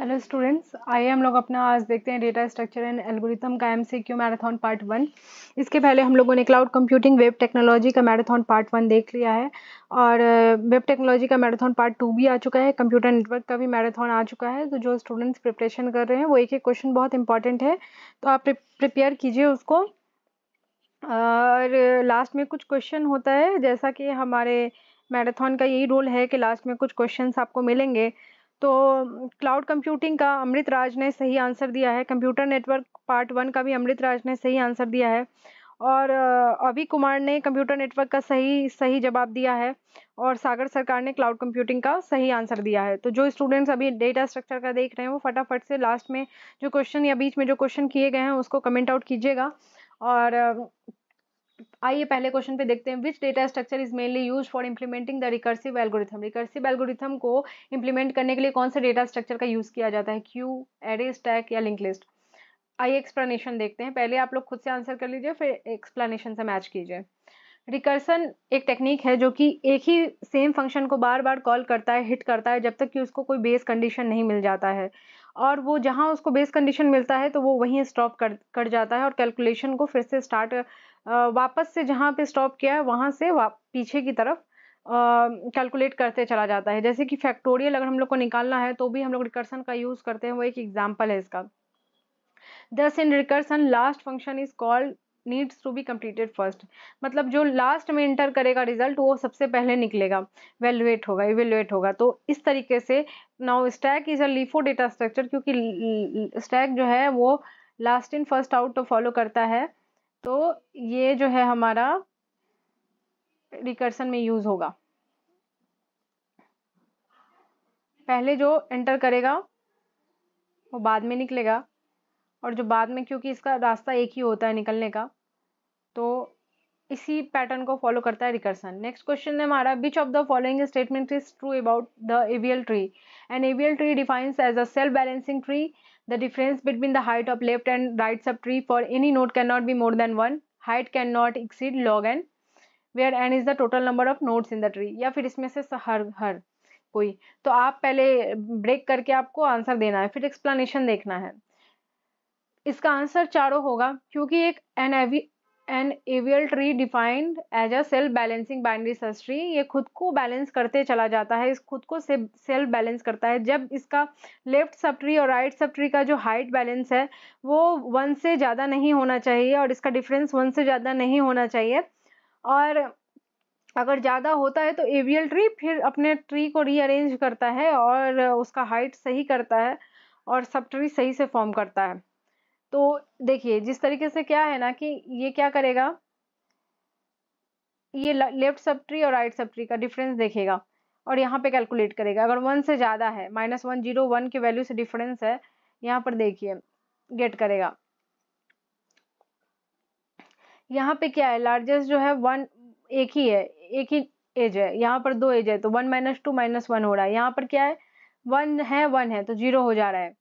Hello students आइए हम लोग अपना आज देखते हैं डेटा स्ट्रक्चर एंड एल्गोरिथम का M C Q marathon part one इसके पहले हम लोगों ने क्लाउड कंप्यूटिंग वेब टेक्नोलॉजी का मैराथन पार्ट वन देख लिया है और वेब uh, टेक्नोलॉजी का मैराथन पार्ट टू भी आ चुका है कंप्यूटर नेटवर्क का भी मैराथन आ चुका है तो जो स्टूडेंट्स प्रिपरेशन कर रहे हैं वो एक एक क्वेश्चन बहुत इंपॉर्टेंट है तो आप प्रिपेयर कीजिए उसको और लास्ट uh, में कुछ क्वेश्चन होता है जैसा कि हमारे मैराथन का यही रोल है कि लास्ट में कुछ क्वेश्चन आपको मिलेंगे तो क्लाउड कंप्यूटिंग का अमृत राज ने सही आंसर दिया है कंप्यूटर नेटवर्क पार्ट वन का भी अमृत राज ने सही आंसर दिया है और अभी कुमार ने कंप्यूटर नेटवर्क का सही सही जवाब दिया है और सागर सरकार ने क्लाउड कंप्यूटिंग का सही आंसर दिया है तो जो स्टूडेंट्स अभी डेटा स्ट्रक्चर का देख रहे हैं वो फटाफट से लास्ट में जो क्वेश्चन या बीच में जो क्वेश्चन किए गए हैं उसको कमेंट आउट कीजिएगा और आइए पहले क्वेश्चन पे देखते हैं which data structure is mainly use for implementing the recursive algorithm recursive algorithm को इम्प्लीमेंट करने के लिए कौन सा डेटा स्ट्रक्चर का यूज किया जाता है क्यू एरे स्टैक या लिंक लिस्ट आइए एक्सप्लेनेशन देखते हैं पहले आप लोग खुद से आंसर कर लीजिए फिर एक्सप्लेनेशन से मैच कीजिए रिकर्सन एक टेक्निक है जो कि एक ही सेम फंक्शन को बार बार कॉल करता है हिट करता है जब तक कि उसको कोई बेस कंडीशन नहीं मिल जाता है और वो जहां उसको बेस कंडीशन मिलता है तो वो वहीं स्टॉप कर कर जाता है और कैलकुलेशन को फिर से स्टार्ट वापस से जहाँ पे स्टॉप किया है वहाँ से पीछे की तरफ कैलकुलेट करते चला जाता है जैसे कि फैक्टोरियल अगर हम लोग को निकालना है तो भी हम लोग रिकर्सन का यूज़ करते हैं वो एक एग्जाम्पल है इसका दस in recursion last function is called needs to be completed first मतलब जो लास्ट में इंटर करेगा रिजल्ट वो सबसे पहले निकलेगा वेलुएट होगा इवेल्युएट होगा तो इस तरीके से now stack is a LIFO data structure क्योंकि स्टैक जो है वो लास्ट इन फर्स्ट आउट तो फॉलो करता है तो ये जो है हमारा रिकर्सन में यूज होगा पहले जो एंटर करेगा वो बाद में निकलेगा और जो बाद में क्योंकि इसका रास्ता एक ही होता है निकलने का तो इसी पैटर्न को फॉलो करता है रिकर्सन नेक्स्ट क्वेश्चन है हमारा which of the following statement is true about the AVL tree and AVL tree defines as a self balancing tree The difference between the height of left and right subtree for any node cannot be more than one. Height cannot exceed log n, where n is the total number of nodes in the tree. या फिर इसमें से हर हर कोई तो आप पहले break करके आपको आंसर देना है फिर एक्सप्लेनेशन देखना है इसका आंसर चारों होगा क्योंकि एक an and AVL tree defined as a self balancing binary search tree ये खुद को बैलेंस करते चला जाता है इस खुद को सेल्फ बैलेंस करता है जब इसका लेफ्ट सब ट्री और राइट सब ट्री का जो हाइट बैलेंस है वो वन से ज़्यादा नहीं होना चाहिए और इसका डिफरेंस वन से ज़्यादा नहीं होना चाहिए और अगर ज़्यादा होता है तो एवियल ट्री फिर अपने ट्री को रीअरेंज करता है और उसका हाइट सही करता है और सब ट्री सही से फॉर्म करता है तो देखिए जिस तरीके से क्या है ना कि ये क्या करेगा ये लेफ्ट सब ट्री और राइट सब ट्री का डिफरेंस देखेगा और यहाँ पे कैलकुलेट करेगा अगर वन से ज़्यादा है माइनस वन जीरो वन के वैल्यू से डिफरेंस है यहाँ पर देखिए गेट करेगा यहाँ पे क्या है लार्जेस्ट जो है वन एक ही है एक ही एज है यहाँ पर दो एज है तो one minus two minus one हो रहा है यहाँ पर क्या है वन है वन है तो जीरो हो जा रहा है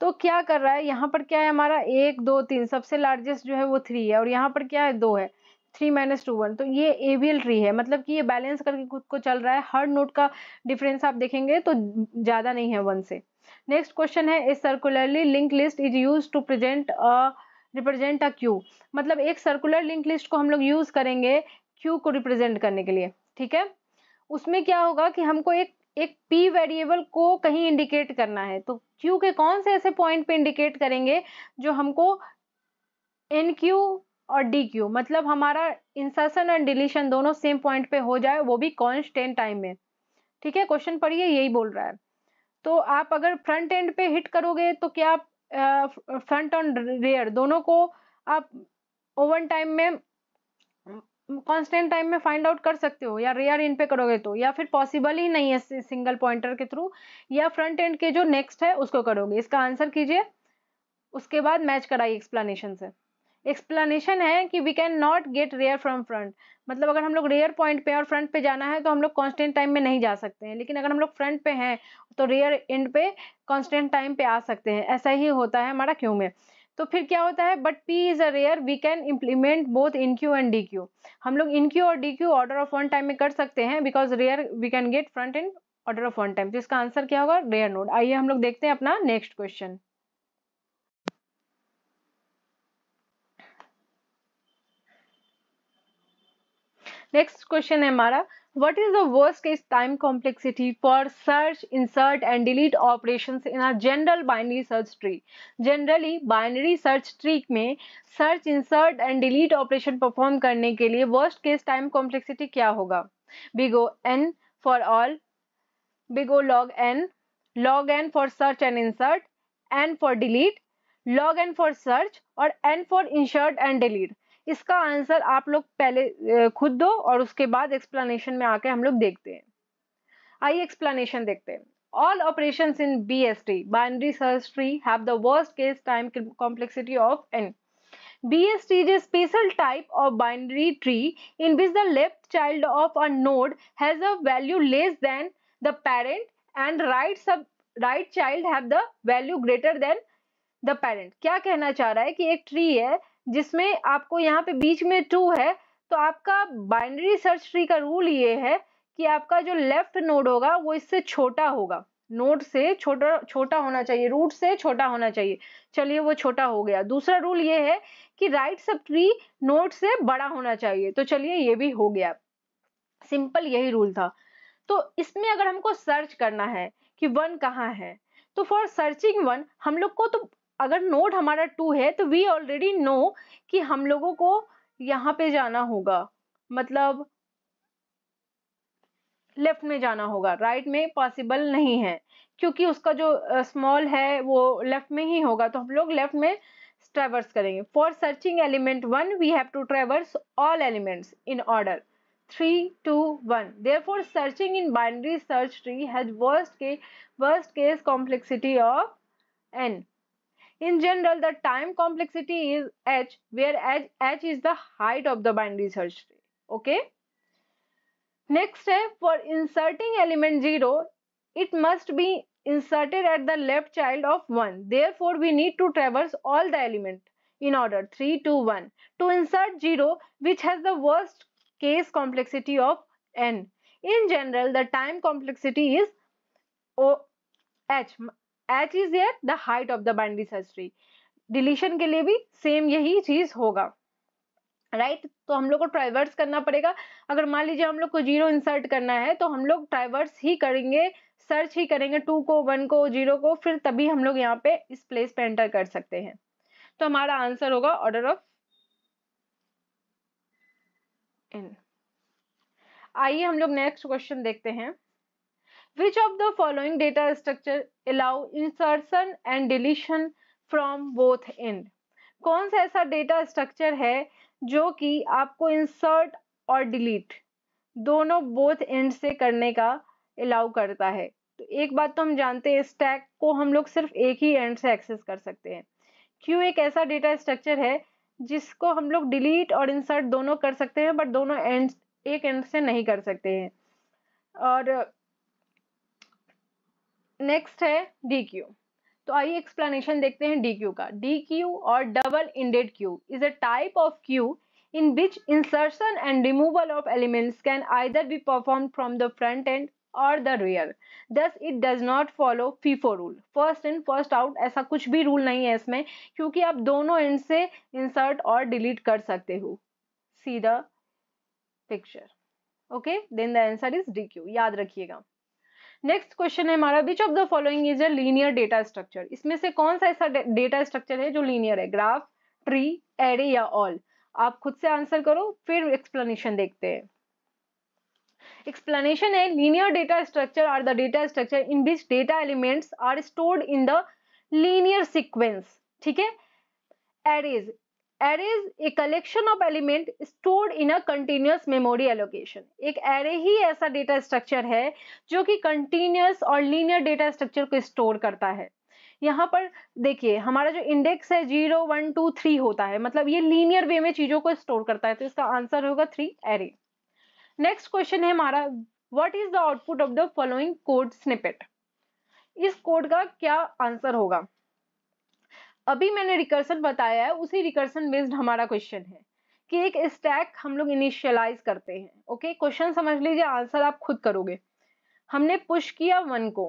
तो क्या कर रहा है यहाँ पर क्या है हमारा एक दो तीन सबसे लार्जेस्ट जो है वो थ्री है और यहाँ पर क्या है दो है थ्री माइनस टू वन तो ये एवियल ट्री है मतलब कि ये बैलेंस करके खुद को चल रहा है हर नोट का डिफरेंस आप देखेंगे तो ज़्यादा नहीं है वन से नेक्स्ट क्वेश्चन है इस circularly link list is use to present a represent a queue मतलब एक सर्कुलर लिंक लिस्ट को हम लोग यूज़ करेंगे क्यू को रिप्रेजेंट करने के लिए ठीक है उसमें क्या होगा कि हमको एक एक p वेरिएबल को कहीं इंडिकेट करना है तो q के कौन से ऐसे पॉइंट पे इंडिकेट करेंगे जो हमको एन क्यू और डी क्यू मतलब हमारा इंसर्शन एंड डिलीशन दोनों सेम पॉइंट पे हो जाए वो भी कॉन्स्टेंट टाइम में ठीक है क्वेश्चन पढ़िए यही बोल रहा है तो आप अगर फ्रंट एंड पे हिट करोगे तो क्या आप फ्रंट एंड रेयर दोनों को आप ओवन टाइम में कॉन्स्टेंट टाइम में फाइंड आउट कर सकते हो या रेयर इन पे करोगे तो या फिर पॉसिबल ही नहीं है सिंगल पॉइंटर के थ्रू या फ्रंट एंड के जो नेक्स्ट है उसको करोगे इसका आंसर कीजिए उसके बाद मैच कराइए एक्सप्लेनेशन से एक्सप्लेनेशन है कि we can not get rear from front मतलब अगर हम लोग रेयर पॉइंट पे और फ्रंट पे जाना है तो हम लोग कॉन्स्टेंट टाइम में नहीं जा सकते हैं लेकिन अगर हम लोग फ्रंट पे हैं तो रेयर एंड पे कॉन्स्टेंट टाइम पे आ सकते हैं ऐसा ही होता है हमारा क्यों में तो फिर क्या होता है but P is a rear we can implement both enqueue and dequeue हम लोग इन क्यू और dequeue order of one time में कर सकते हैं because rear we can get front end order of one time तो इसका answer क्या होगा रेयर नोड आइए हम लोग देखते हैं अपना नेक्स्ट क्वेश्चन नेक्स्ट क्वेश्चन है हमारा What is the worst case time complexity for search, insert and delete operations in a general binary search tree? Generally binary search tree में search, insert and delete operation perform करने के लिए worst case time complexity क्या होगा Big O n for all, big O log n, log n for search and insert, n for delete, log n for search और n for insert and delete. इसका answer आप लोग पहले खुद दो और उसके बाद एक्सप्लेनेशन में आके हम लोग देखते हैं आइए एक्सप्लेनेशन देखते हैं all operation in B S T binary search tree have worst case time complexity of N B S T is a special type of binary tree in which the left child of a node has a value less than the parent and right sub right child have the value greater than the parent क्या कहना चाह रहा है कि एक tree है जिसमें आपको यहाँ पे बीच में टू है तो आपका बाइनरी सर्च ट्री का रूल ये है कि आपका जो लेफ्ट नोड होगा वो इससे छोटा होगा नोड से छोटा छोटा होना चाहिए रूट से छोटा होना चाहिए चलिए वो छोटा हो गया दूसरा रूल ये है कि राइट सब ट्री नोड से बड़ा होना चाहिए तो चलिए ये भी हो गया सिंपल यही रूल था तो इसमें अगर हमको सर्च करना है कि वन कहाँ है तो फॉर सर्चिंग वन हम लोग को तो अगर नोड हमारा टू है तो वी ऑलरेडी नो कि हम लोगों को यहाँ पे जाना होगा मतलब लेफ्ट में जाना होगा राइट right में पॉसिबल नहीं है क्योंकि उसका जो स्मॉल uh, है वो लेफ्ट में ही होगा तो हम लोग लेफ्ट में ट्रेवर्स करेंगे for searching element one we have to traverse all elements in order three two one one for searching in binary search tree has worst के worst case complexity of N In general, the time complexity is h, where h, h is the height of the binary search tree. Okay. Next step for inserting element 0, it must be inserted at the left child of 1. Therefore, we need to traverse all the element in order 3 2, 1 to insert 0 which has the worst case complexity of n. In general, the time complexity is O h h is where the height of the binary search tree deletion के लिए भी same यही चीज होगा right right? तो हम लोग को ट्राइवर्स करना पड़ेगा अगर मान लीजिए हम लोग को जीरो इंसर्ट करना है तो हम लोग ट्राइवर्स ही करेंगे सर्च ही करेंगे टू को वन को जीरो को फिर तभी हम लोग यहाँ पे इस प्लेस पे एंटर कर सकते हैं तो हमारा आंसर होगा ऑर्डर ऑफ इन आइए हम लोग नेक्स्ट क्वेश्चन देखते हैं Which of the following data structure allow insertion and deletion from both end? कौन सा ऐसा डेटा स्ट्रक्चर है जो कि आपको इंसर्ट और डिलीट दोनों बोथ एंड से करने का अलाउ करता है तो एक बात तो हम जानते हैं स्टैक को हम लोग सिर्फ एक ही एंड से एक्सेस कर सकते हैं क्यों एक ऐसा डेटा स्ट्रक्चर है जिसको हम लोग डिलीट और इंसर्ट दोनों कर सकते हैं बट दोनों एंड एक एंड से नहीं कर सकते हैं और नेक्स्ट है डी क्यू तो आइए एक्सप्लेनेशन देखते हैं डी क्यू का डी क्यू और double ended queue is a type of queue in which insertion and removal of elements can either be perform from the front end और the rear thus it does not follow FIFO rule first in first out ऐसा कुछ भी rule नहीं है इसमें क्योंकि आप दोनों एंड से इंसर्ट और डिलीट कर सकते हो see the picture okay then the answer is dequeue याद रखिएगा नेक्स्ट क्वेश्चन है हमारा which of the following is a linear data structure इसमें से कौन सा ऐसा डेटा स्ट्रक्चर है जो लीनियर है ग्राफ ट्री एरे या ऑल आप खुद से आंसर करो फिर एक्सप्लेनेशन देखते हैं एक्सप्लेनेशन है linear data structure are the data structure in which data elements are stored in the linear sequence ठीक है arrays array is a collection of element stored in a continuous memory allocation एक array ही ऐसा data structure है जो कि continuous और linear data structure को स्टोर करता है यहाँ पर देखिए हमारा जो इंडेक्स है जीरो वन टू थ्री होता है मतलब ये लीनियर वे में चीजों को स्टोर करता है तो इसका आंसर होगा थ्री एरे नेक्स्ट क्वेश्चन है हमारा what is the output of the following code snippet इस कोड का क्या आंसर होगा अभी मैंने रिकर्सन बताया है उसी रिकर्सन बेस्ड हमारा क्वेश्चन है कि एक स्टैक हम लोग इनिशियलाइज करते हैं ओके क्वेश्चन समझ लीजिए आंसर आप खुद करोगे हमने पुश किया वन को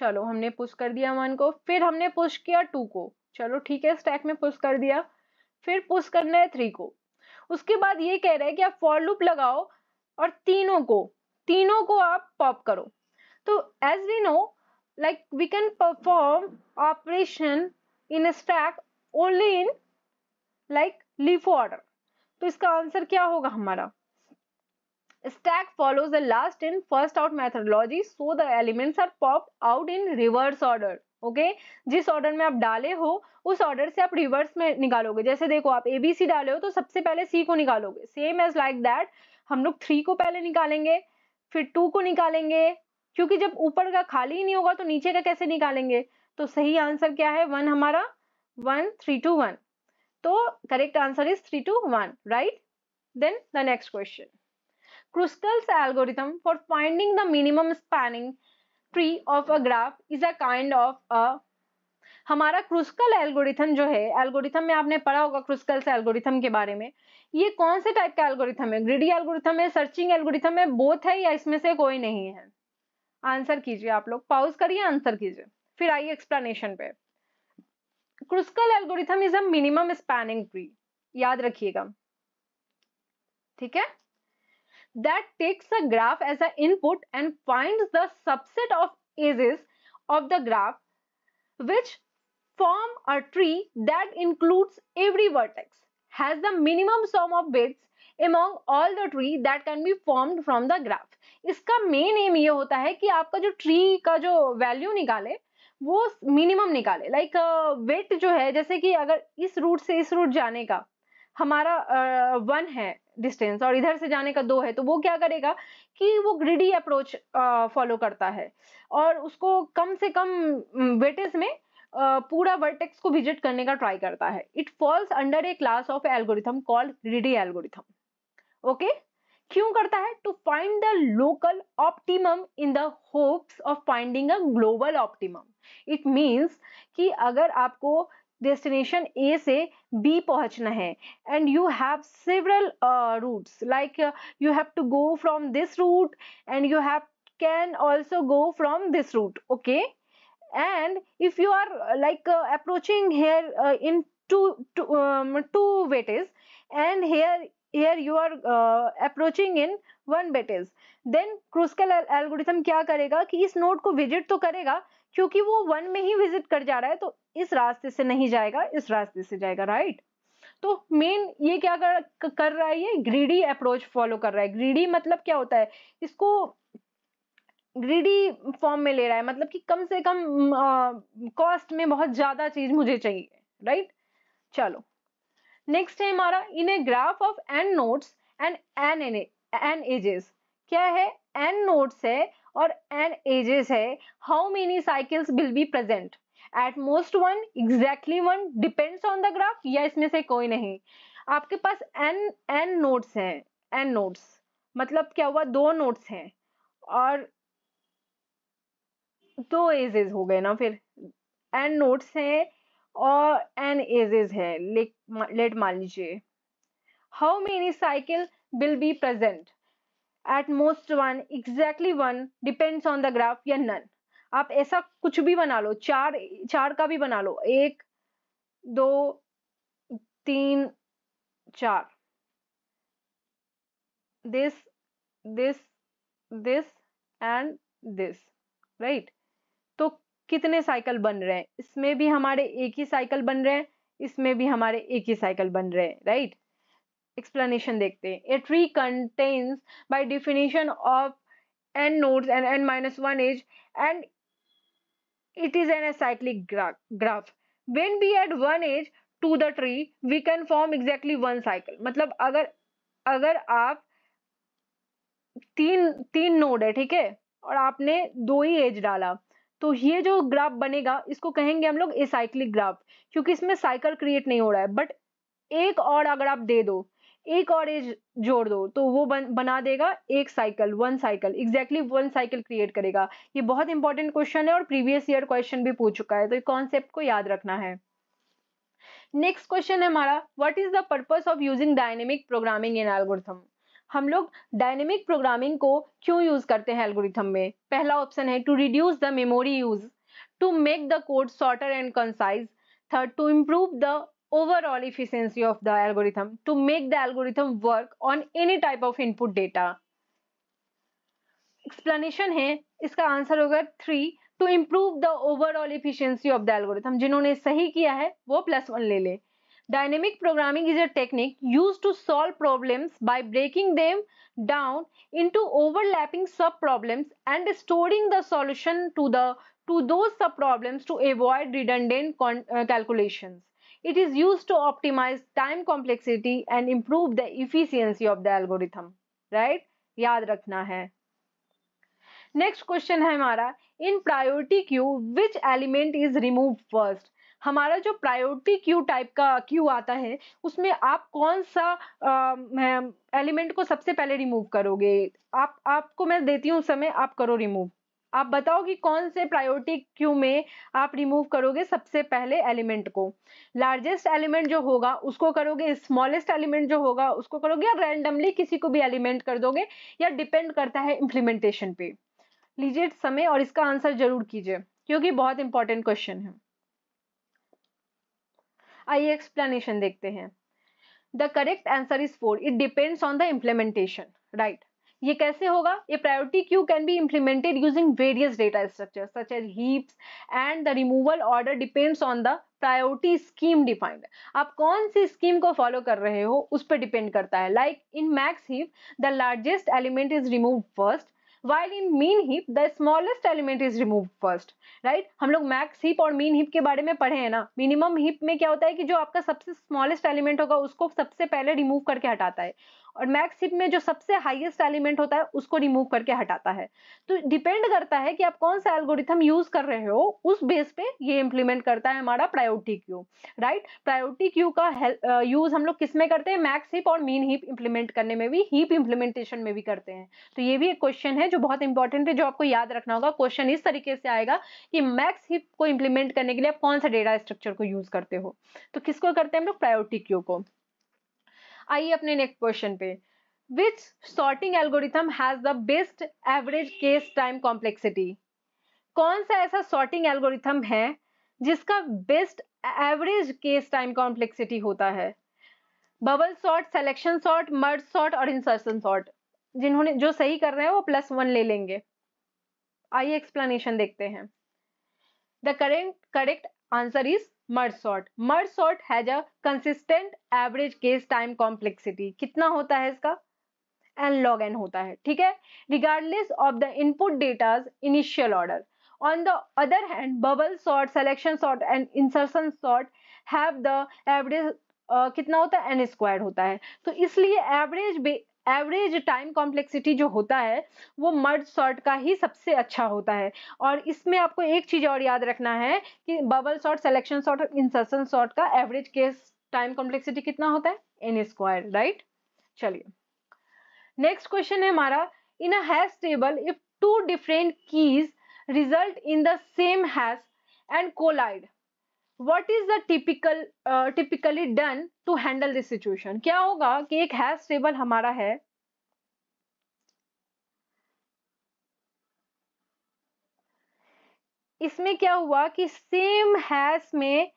चलो हमने पुश कर दिया वन को फिर हमने पुश किया टू को चलो ठीक है स्टैक में पुश कर दिया फिर पुश करना है थ्री को उसके बाद ये कह रहा है कि आप फॉर लूप लगाओ और तीनों को तीनों को आप पॉप करो तो as we know like we can perform operation in stack only in like LIFO order तो इसका आंसर क्या होगा हमारा stack follows the last in first out methodology so the elements are pop out in reverse order okay okay? जिस order में आप डाले हो उस ऑर्डर से आप रिवर्स में निकालोगे जैसे देखो आप एबीसी डाले हो तो सबसे पहले सी को निकालोगे सेम एज लाइक दैट हम लोग थ्री को पहले निकालेंगे फिर टू को निकालेंगे क्योंकि जब ऊपर का खाली ही नहीं होगा तो नीचे का कैसे निकालेंगे तो सही आंसर क्या है वन हमारा वन थ्री टू वन तो correct answer is three two one right then the next question Kruskal's algorithm for finding the minimum spanning tree of a graph is a kind of a हमारा Kruskal algorithm जो है algorithm में आपने पढ़ा होगा Kruskal's algorithm के बारे में ये कौन से टाइप का एल्गोरिथम है ग्रीडी एल्गोरिथम है सर्चिंग एल्गोरिथम है बोथ है या इसमें से कोई नहीं है आंसर कीजिए आप लोग पाउज करिए आंसर कीजिए फिर आइए एक्सप्लेनेशन पे Kruskal algorithm is a minimum spanning tree याद रखिएगा ठीक है that takes a graph as a input and find the subset of edges of the graph which form a tree that includes every vertex has the minimum sum of weights Among all the tree that can be formed from the graph, इसका main aim ये होता है कि आपका जो tree का जो value निकाले वो मिनिमम निकाले लाइक वेट जो है जैसे कि अगर इस रूट से इस रूट जाने का हमारा वन uh, है डिस्टेंस और इधर से जाने का दो है तो वो क्या करेगा कि वो ग्रिडी अप्रोच फॉलो करता है और उसको कम से कम वेटेज में Uh, पूरा वर्टेक्स को विजिट करने का ट्राई करता है it falls under a class of algorithm called greedy algorithm okay क्यों करता है to find the local optimum in the hopes of finding a global optimum it means कि अगर आपको डेस्टिनेशन ए से बी पहुंचना है and you have several routes like you have to go from this route and you have can also go from this route okay and if you are like approaching here in two two weight is and here weightage and here here you are uh, approaching in one weightage then Kruskal algorithm क्या करेगा कि इस node को visit तो करेगा क्योंकि वो one में ही विजिट कर जा रहा है तो इस रास्ते से नहीं जाएगा इस रास्ते से जाएगा राइट तो मेन ये क्या कर कर रहा है ये ग्रीडी अप्रोच फॉलो कर रहा है ग्रीडी मतलब क्या होता है इसको ग्रीडी फॉर्म में ले रहा है मतलब कि कम से कम कॉस्ट में बहुत ज़्यादा चीज़ मुझे चाहिए राइट चलो नेक्स्ट है हमारा in a graph of N notes and N N edges क्या है एन नोट्स है और एन एजेस है how many cycles will be present at most one exactly one depends on the graph या इसमें से कोई नहीं आपके पास एन एन नोट्स हैं एन नोट्स मतलब क्या हुआ दो नोट्स हैं और दो एजेस हो गए ना फिर एन नोट्स हैं और एन एजेस है लेट मान लीजिए how many cycle will be present at most one exactly one depends on the graph या नन आप ऐसा कुछ भी बना लो चार चार का भी बना लो एक दो तीन चार this this this and this right तो कितने साइकिल बन रहे हैं इसमें भी हमारे एक ही साइकिल बन रहे हैं इसमें भी हमारे एक ही साइकिल बन रहे हैं राइट right? एक्सप्लेनेशन देखते हैं a tree contains by definition of N nodes and N minus one edge and it is an acyclic graph when we add one edge to the tree we can form exactly one cycle मतलब अगर अगर आप तीन तीन node है ठीक है और आपने दो ही एज डाला तो ये जो ग्राफ बनेगा इसको कहेंगे हम लोग एसाइक्लिक ग्राफ क्योंकि इसमें साइकिल क्रिएट नहीं हो रहा है बट एक और अगर आप दे दो एक और एज जोड़ दो तो वो बन, बना देगा एक cycle one cycle exactly one cycle create करेगा ये बहुत इंपॉर्टेंट क्वेश्चन है और प्रीवियस ईयर क्वेश्चन भी पूछ चुका है तो ये कॉन्सेप्ट को याद रखना है नेक्स्ट क्वेश्चन है हमारा what is the purpose of using dynamic programming in algorithm हम लोग डायनेमिक प्रोग्रामिंग को क्यों यूज करते हैं एल्गोरिथम में पहला ऑप्शन है to reduce the memory use to make the code shorter and concise third to improve the overall efficiency of the algorithm to make the algorithm work on any type of input data. explanation hai iska answer hoga 3 to improve the overall efficiency of the algorithm jinhone sahi kiya hai wo plus 1 le le dynamic programming is a technique used to solve problems by breaking them down into overlapping sub problems and storing the solution to the to those sub problems to avoid redundant uh, calculations It is used to optimize time complexity and improve the efficiency of the algorithm. Right? याद रखना है next question है हमारा in priority queue which element is remove first हमारा जो priority queue type का queue आता है उसमें आप कौन सा एलिमेंट को सबसे पहले रिमूव करोगे आप आपको मैं देती हूँ समय आप करो रिमूव आप बताओ कि कौन से प्रायोरिटी क्यू में आप रिमूव करोगे सबसे पहले एलिमेंट को लार्जेस्ट एलिमेंट जो होगा उसको करोगे स्मॉलेस्ट एलिमेंट जो होगा उसको करोगे या रैंडमली किसी को भी एलिमेंट कर दोगे या डिपेंड करता है इम्प्लीमेंटेशन पे लीजिए समय और इसका आंसर जरूर कीजिए क्योंकि बहुत इंपॉर्टेंट क्वेश्चन है आइए एक्सप्लेनेशन देखते हैं the correct answer is four it depends on the implementation right ये कैसे होगा ये priority queue can be implemented using various data structure such as heaps and the removal order depends on the priority scheme defined आप कौन सी scheme को follow कर रहे हो उस पर डिपेंड करता है like in max heap the largest element is remove first while in min heap, the smallest element is remove first right हम लोग मैक्स heap और मीन heap के बारे में पढ़े हैं ना मिनिमम heap में क्या होता है कि जो आपका सबसे स्मॉलेस्ट एलिमेंट होगा उसको सबसे पहले रिमूव करके हटाता है और मैक्स हिप में जो सबसे हाईएस्ट एलिमेंट होता है उसको रिमूव करके हटाता है तो डिपेंड करता है कि आप कौन सा एल्गोरिथम यूज कर रहे हो उस बेस पे ये इंप्लीमेंट करता है हमारा priority queue right priority queue का यूज हम लोग किस में करते हैं मैक्स हिप और मीन हिप इंप्लीमेंट करने में भी हिप इंप्लीमेंटेशन में भी करते हैं तो ये भी एक क्वेश्चन है जो बहुत इंपॉर्टेंट है जो आपको याद रखना होगा क्वेश्चन इस तरीके से आएगा कि मैक्स हिप को इंप्लीमेंट करने के लिए आप कौन सा डेटा स्ट्रक्चर को यूज करते हो तो किसको करते हैं हम लोग प्रायोरिटी क्यू को आइए अपने नेक्स्ट क्वेश्चन पे which sorting algorithm has the best average case time complexity कौन सा ऐसा सॉर्टिंग एल्गोरिथम है जिसका best average case time complexity होता है bubble sort selection sort merge sort और इंसर्शन सॉर्ट जिन्होंने जो सही कर रहे हैं वो प्लस वन ले लेंगे आइए एक्सप्लेनेशन देखते हैं the current correct answer is merge sort merge sort has a consistent average case time complexity कितना होता है इसका एन लॉग एन होता है ठीक है regardless of the input data initial order on the other hand bubble sort selection sort and insertion sort have the average कितना होता है एन स्क्वायर होता है तो इसलिए एवरेज एवरेज टाइम कॉम्प्लेक्सिटी जो होता है वो मर्ज सॉर्ट का ही सबसे अच्छा होता है और इसमें आपको एक चीज़ और याद रखना है कि बबल सॉर्ट सेलेक्शन सॉर्ट और इंसर्सन सॉर्ट का एवरेज केस टाइम कॉम्प्लेक्सिटी कितना होता है एन स्क्वायर राइट चलिए नेक्स्ट क्वेश्चन है हमारा in a hash table if two different keys result in the same hash and collide what is the typical typically done to handle this situation क्या होगा कि एक हैश टेबल हमारा है इसमें क्या हुआ कि सेम हैश में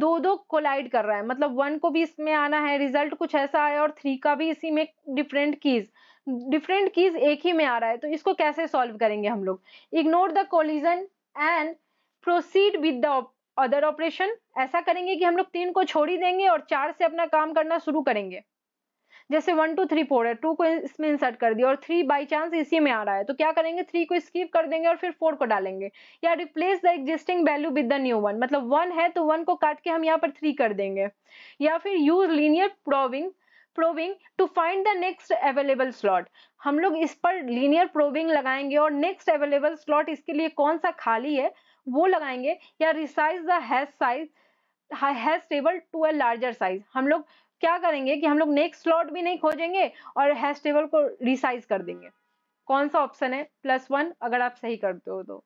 दो दो कोलाइड कर रहा है मतलब वन को भी इसमें आना है रिजल्ट कुछ ऐसा आया और थ्री का भी इसी में डिफरेंट कीज डिफरेंट कीज एक ही में आ रहा है तो इसको कैसे सॉल्व करेंगे हम लोग ignore the collision and proceed with the other operation ऐसा करेंगे कि हम लोग तीन को छोड़ ही देंगे और चार से अपना काम करना शुरू करेंगे जैसे वन टू थ्री फोर है टू को इसमें इंसर्ट कर दिया और थ्री बाई चांस इसी में आ रहा है तो क्या करेंगे थ्री को स्कीप कर देंगे और फिर फोर को डालेंगे या replace the existing value with the new one मतलब वन है तो वन को काट के हम यहाँ पर थ्री कर देंगे या फिर use linear probing probing to find the next available slot हम लोग इस पर लीनियर प्रोविंग लगाएंगे और नेक्स्ट अवेलेबल स्लॉट इसके लिए कौन सा खाली है वो लगाएंगे या resize the hash size hash table to a larger size हम लोग क्या करेंगे कि हम लोग नेक्स्ट स्लॉट भी नहीं खोजेंगे और हैश टेबल को रिसाइज कर देंगे कौन सा ऑप्शन है प्लस वन अगर आप सही करते हो तो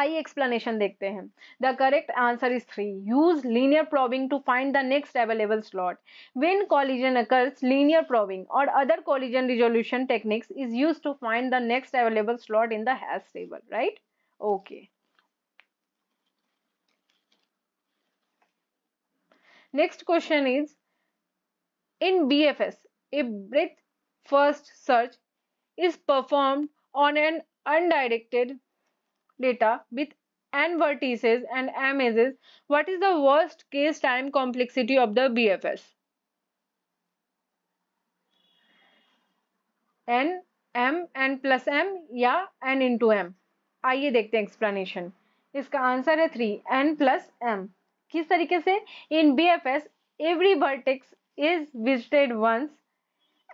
आइए एक्सप्लेनेशन देखते हैं the correct answer is three use linear probing to find the next available slot when collision occurs linear probing और other collision resolution techniques is use to find the next available slot in the table right Okay. Next question is in BFS, a breadth first search is performed on an undirected data with n vertices and m edges. What is the worst case time complexity of the BFS? n, m, n plus m, yeah, n into m. आइए देखते हैं explanation इसका answer है three N plus M किस तरीके से in B F S every vertex is visited once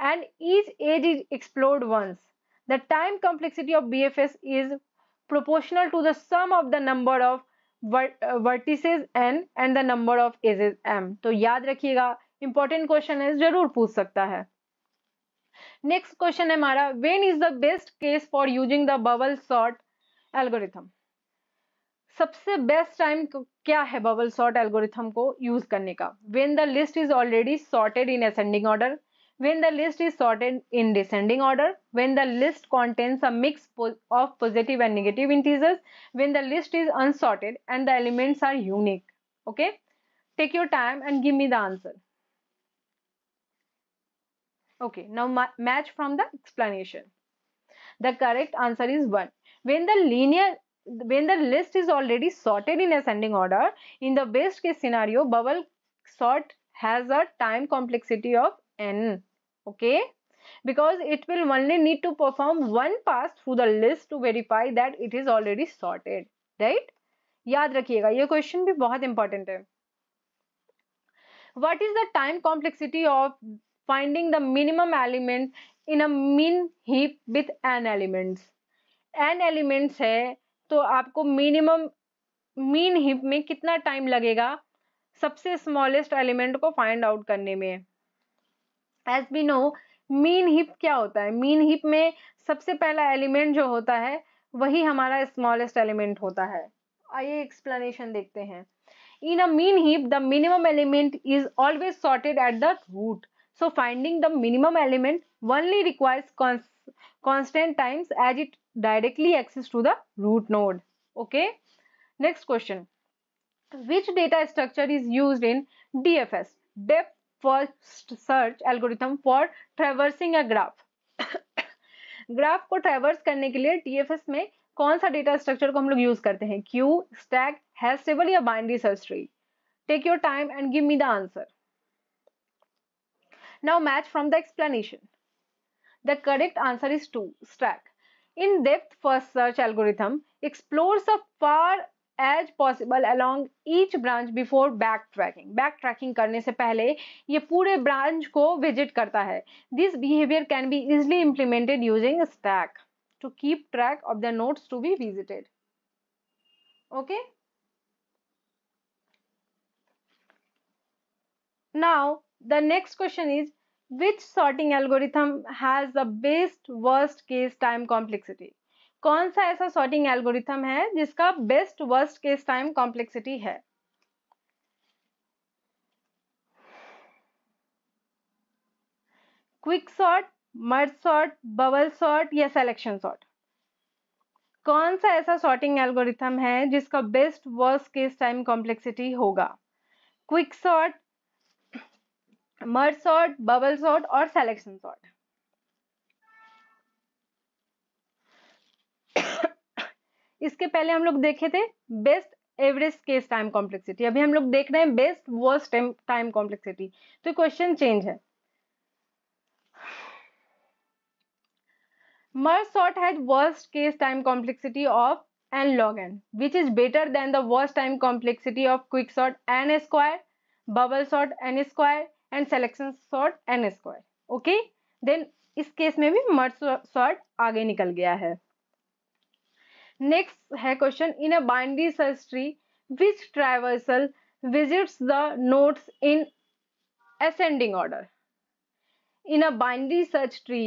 and each edge is explored once the time complexity of B F S is proportional to the sum of the number of vertices N and the number of edges M तो याद रखिएगा important question है जरूर पूछ सकता है next question है हमारा when is the best case for using the bubble sort Algorithm. सबसे बेस्ट टाइम क्या है बबल सॉर्ट एल्गोरिथम को use When the list is already sorted in ascending order. when the list is sorted in descending order when the list contains a mix of positive and negative integers when the list is unsorted and the elements are unique okay take your time and give me the answer okay now match from the explanation the correct answer is 1 when the linear when the list is already sorted in ascending order in the best case scenario bubble sort has a time complexity of n okay because it will only need to perform one pass through the list to verify that it is already sorted right याद रखिएगा ये question भी बहुत important है what is the time complexity of finding the minimum element in a mean heap with n elements N elements है तो आपको minimum mean hip में कितना टाइम लगेगा सबसे स्मॉलेस्ट एलिमेंट को फाइंड आउट करने में as we know min heap क्या होता है मीन हिप में सबसे पहला एलिमेंट जो होता है वही हमारा स्मॉलेस्ट एलिमेंट होता है आइए एक्सप्लेनेशन देखते हैं in a min heap the minimum element is always sorted at the root so finding the minimum element only requires constant times as it directly access to the root node okay next question which data structure is used in dfs depth first search algorithm for traversing a graph graph ko traverse karne ke liye dfs mein कौन सा data structure को हम लोग use करते हैं queue stack hash table या binary search tree take your time and give me the answer now match from the explanation the correct answer is two stack in depth first search algorithm explore a far as possible along each branch before backtracking backtracking करने से पहले ये पूरे branch को visit करता है this behaviour can be easily implemented using stack to keep track of the notes to be visited okay now the next question is which sorting algorithm has the best worst case time complexity कौन सा ऐसा sorting algorithm है जिसका best worst case time complexity है quick sort merge sort bubble sort या selection sort कौन सा ऐसा सॉर्टिंग एल्गोरिथम है जिसका best worst case time complexity होगा quick sort merge sort bubble sort और सेलेक्शन सॉर्ट इसके पहले हम लोग देखे थे best average case time complexity अभी हम लोग देख रहे हैं बेस्ट वर्स्ट टाइम कॉम्प्लेक्सिटी तो क्वेश्चन चेंज है merge sort has worst case time complexity of N log N which is better than the worst time complexity of quick sort N square bubble sort N square and selection sort N square okay then इस case में भी merge sort आगे निकल गया है next है question in a binary search tree which traversal visits the notes in ascending order in a binary search tree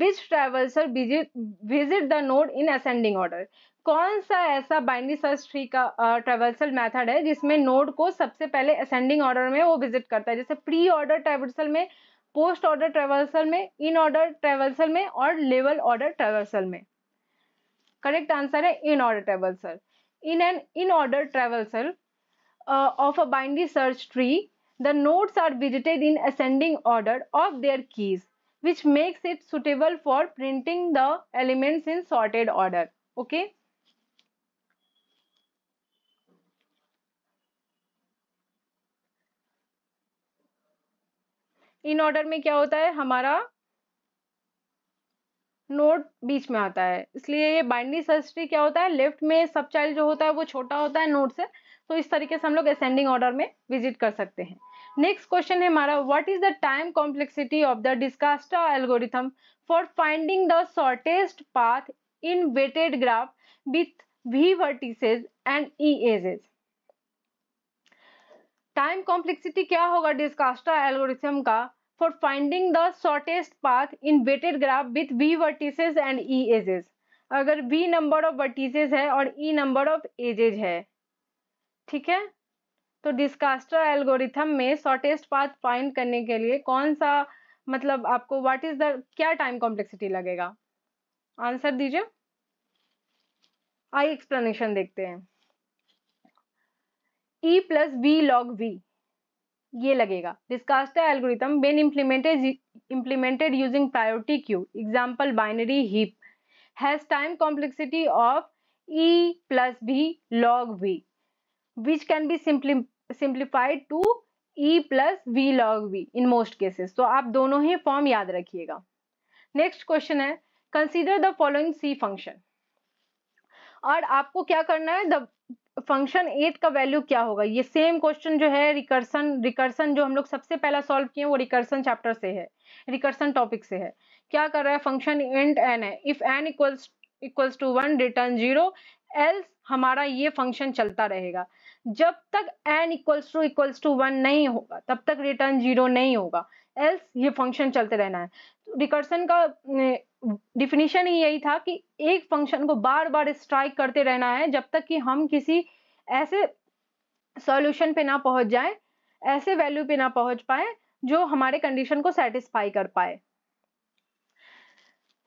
which traversal visit the the in ascending order कौन सा ऐसा बाइंडी सर्च ट्री का ट्रेवल्सल method है जिसमें node को सबसे पहले ascending order में वो विजिट करता है जैसे प्री ऑर्डर ट्रेवल्सल में पोस्ट ऑर्डर ट्रेवल्सल में इन ऑर्डर ट्रेवल्सल में और लेवल ऑर्डर ट्रेवल्सल में करेक्ट आंसर है in order traversal in an in order traversal of a binary search tree the notes are visited in ascending order of their keys which makes it suitable for printing the elements in sorted order okay in order में क्या होता है हमारा node बीच में आता है इसलिए ये बाइंडिंग सर्च ट्री क्या होता है लेफ्ट में सब चाइल्ड जो होता है वो छोटा होता है नोड से तो इस तरीके से हम लोग असेंडिंग ऑर्डर में विजिट कर सकते हैं नेक्स्ट क्वेश्चन है हमारा what is the time complexity of the Dijkstra algorithm for finding the shortest path in weighted graph with V vertices and E edges time complexity क्या होगा डिस्कास्टा एल्गोरिथम का for finding the shortest path in weighted graph with v vertices and e edges अगर v number of vertices है और e number of edges है ठीक है तो डिस्कास्टर एल्गोरिथम में शॉर्टेस्ट पाथ फाइंड करने के लिए कौन सा मतलब आपको व्हाट इज द क्या टाइम कॉम्प्लेक्सिटी लगेगा आंसर दीजिए आई एक्सप्लेनेशन देखते हैं E plus V log V ये लगेगा Dijkstra algorithm when implemented implemented using priority queue example binary heap has time complexity of E plus V log V which can be simply simplified to E plus V log V in most cases तो आप दोनों ही form याद रखिएगा next question है consider the following C function और आपको क्या करना है द फंक्शन एट का वैल्यू क्या होगा ये सेम क्वेश्चन जो है रिकर्सन रिकर्सन जो हम लोग सबसे पहला सॉल्व किए वो रिकर्सन चैप्टर से है रिकर्सन टॉपिक से है क्या कर रहा है फंक्शन इंट एन है if N equals equals to one return zero else हमारा ये फंक्शन चलता रहेगा जब तक N equals to equals to one नहीं होगा तब तक रिटर्न जीरो नहीं होगा एल्स ये फंक्शन चलते रहना है रिकर्सन का डिफिनीशन ही यही था कि एक फंक्शन को बार बार स्ट्राइक करते रहना है जब तक कि हम किसी ऐसे सॉल्यूशन पे ना पहुंच जाए ऐसे वैल्यू पे ना पहुंच पाए जो हमारे कंडीशन को सेटिस्फाई कर पाए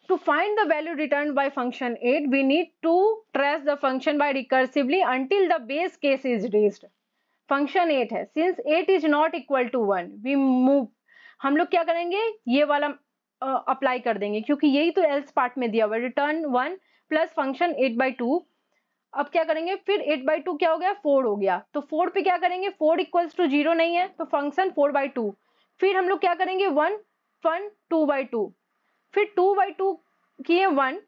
to find the value return by function eight we need to trace the function by recursively until the base case is reached function eight है since eight is not equal to one we move हम लोग क्या करेंगे ये वाला apply कर देंगे क्योंकि यही तो एल्स पार्ट में दिया हुआ है return one plus function eight by two अब क्या करेंगे फिर एट बाई टू क्या हो गया फोर हो गया तो फोर पे क्या करेंगे फोर इक्वल्स टू जीरो नहीं है तो फंक्शन फोर बाई टू फिर हम लोग क्या करेंगे one one two by two फिर टू बाई टू किए वन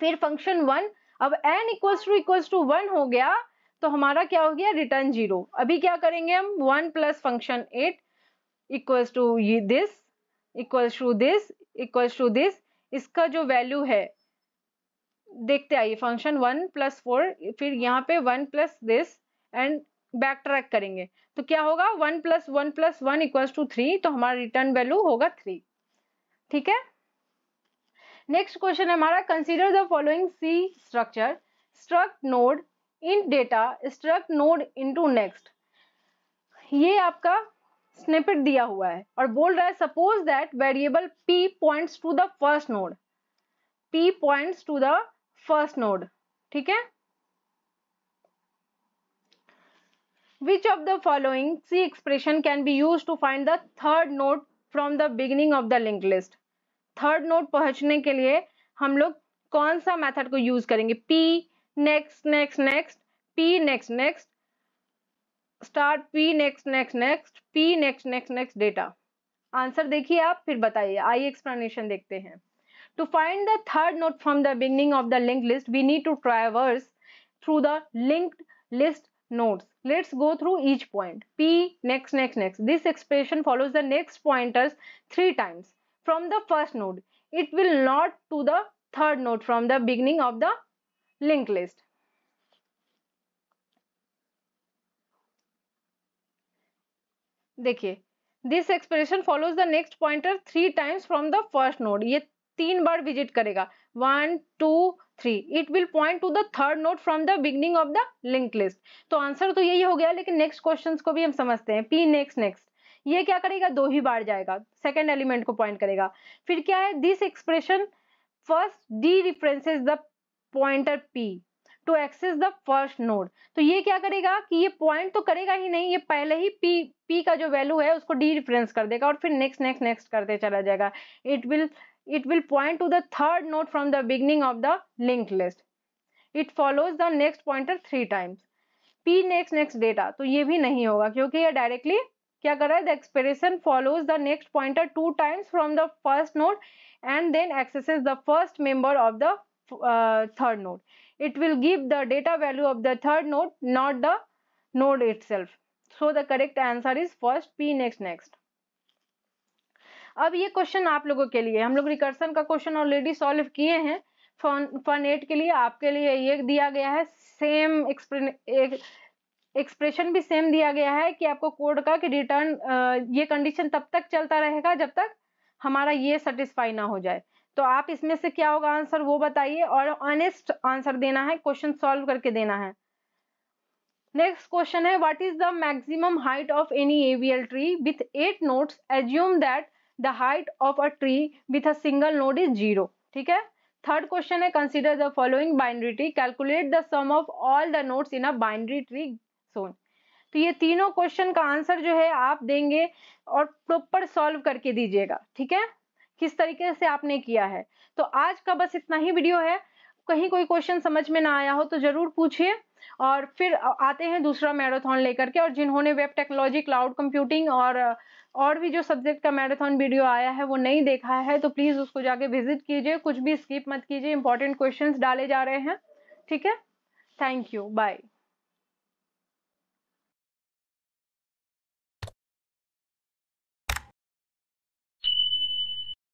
फिर फंक्शन वन अब N equals to equals to one हो गया तो हमारा क्या हो गया रिटर्न जीरो अभी क्या करेंगे हम one plus function eight equals to ये this equals to this equals to this इसका जो वैल्यू है देखते आइए फंक्शन वन प्लस फोर फिर यहाँ पे one plus this and backtrack करेंगे तो क्या होगा one plus one plus one equals to three तो हमारा रिटर्न वैल्यू होगा थ्री ठीक है नेक्स्ट क्वेश्चन है हमारा consider the following C structure struct node int data struct node into next ये आपका स्निपेट दिया हुआ है और बोल रहा है suppose that variable p points to the first node p points to the first node ठीक है which of the following c expression can be used to find the third node from the beginning of the linked list third node पहुंचने के लिए हम लोग कौन सा method को यूज करेंगे p next next next p next next start P next next next P next next next data answer देखिए आप फिर बताइए आई एक्सप्लेनेशन देखते हैं to find the third note from the beginning of the link list we need to traverse through the linked list notes let's go through each point P next next next this expression follows the next pointers three times from the first note it will not to the third note from the beginning of the link list देखिए this expression follows the next pointer three times from the first node ये तीन बार visit करेगा one two three it will point to the third note from the beginning of the link list तो answer तो यही हो गया लेकिन नेक्स्ट क्वेश्चन को भी हम समझते हैं पी नेक्स्ट नेक्स्ट ये क्या करेगा दो ही बार जाएगा सेकेंड एलिमेंट को पॉइंट करेगा फिर क्या है this expression first dereferences the pointer P to access the first node तो ये क्या करेगा कि ये पॉइंट तो करेगा ही नहीं ये पहले ही पी पी का जो वैल्यू है उसको डी रिफरेंस कर देगा और फिर नेक्स्ट नेक्स्ट नेक्स्ट करते चला जाएगा it will it will point to the third node from the beginning of the link list it follows the next pointer three times P next next data तो ये भी नहीं होगा क्योंकि ये डायरेक्टली क्या कर रहा है the expression follows the next pointer two times from the first node and then accesses the first member of the third node it will give the data value of the third node not the node itself so the correct answer is first p next next अब ये question आप लोगों के लिए हम लोग recursion का question already solve किए हैं फन फन एट के लिए आपके लिए ये दिया गया है सेम एक्सप्रेशन भी सेम दिया गया है कि आपको कोड का कि रिटर्न ये कंडीशन तब तक चलता रहेगा जब तक हमारा ये सेटिस्फाई ना हो जाए तो आप इसमें से क्या होगा आंसर वो बताइए और ऑनेस्ट आंसर देना है क्वेश्चन सॉल्व करके देना है नेक्स्ट क्वेश्चन है what is the maximum height of any AVL tree with eight notes assume that the height of a tree with a single note is zero ठीक है third question है consider the following binary tree calculate the sum of all the notes in a binary tree सोन तो ये तीनों question का answer जो है आप देंगे और प्रॉपर सॉल्व करके दीजिएगा ठीक है किस तरीके से आपने किया है तो आज का बस इतना ही वीडियो है कहीं कोई क्वेश्चन समझ में ना आया हो तो ज़रूर पूछिए और फिर आते हैं दूसरा मैराथन लेकर के और जिन्होंने वेब टेक्नोलॉजी क्लाउड कंप्यूटिंग और और भी जो सब्जेक्ट का मैराथन वीडियो आया है वो नहीं देखा है तो प्लीज़ उसको जाके विजिट कीजिए कुछ भी स्किप मत कीजिए इंपॉर्टेंट क्वेश्चंस डाले जा रहे हैं ठीक है थैंक यू बाय